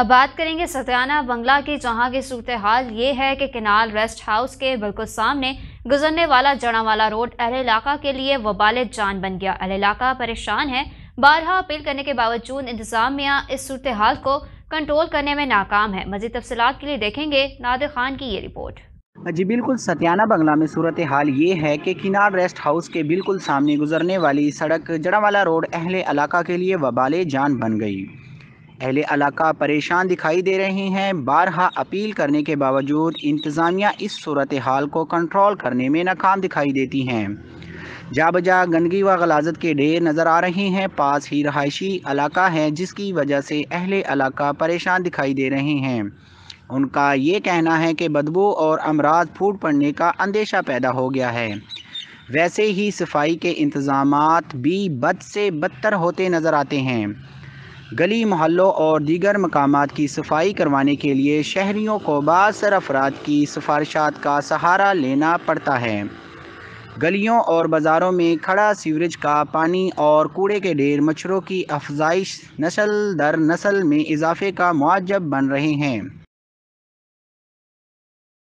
अब बात करेंगे सतयाना बंगला की जहां की सूरत हाल ये है कि किनाल रेस्ट हाउस के बिल्कुल सामने गुजरने वाला जड़ावाला रोड अहल इलाका के लिए वबाल जान बन गया अहल इलाका परेशान है बारहा अपील करने के बावजूद इंतजामिया इस सूरत हाल को कंट्रोल करने में नाकाम है मजीद तफसलत के लिए देखेंगे नादिर खान की ये रिपोर्ट जी बिल्कुल सत्याना बंगला में सूरत हाल ये है कि किनार रेस्ट हाउस के बिल्कुल सामने गुजरने वाली सड़क जड़ावाला रोड अहल इलाका के लिए वबाल जान बन गई अहले इलाका परेशान दिखाई दे रहे हैं बारहा अपील करने के बावजूद इंतज़ामिया इस सूरत हाल को कंट्रोल करने में नाकाम दिखाई देती हैं जा बजा गंदगी व गलाजत के ढेर नज़र आ रहे हैं पास ही रहायशी इलाका है जिसकी वजह से अहले इलाका परेशान दिखाई दे रहे हैं उनका ये कहना है कि बदबू और अमराज फूट पड़ने का अंदेशा पैदा हो गया है वैसे ही सफाई के इंतज़ाम भी बद से बदतर होते नज़र आते हैं गली मोहल्लों और दीगर मकाम की सफाई करवाने के लिए शहरीों को बासर अफराद की सिफारशात का सहारा लेना पड़ता है गलियों और बाज़ारों में खड़ा सीवरेज का पानी और कूड़े के ढेर मच्छरों की अफजाइश नस्ल दर नस्ल में इजाफे का मुआजब बन रहे हैं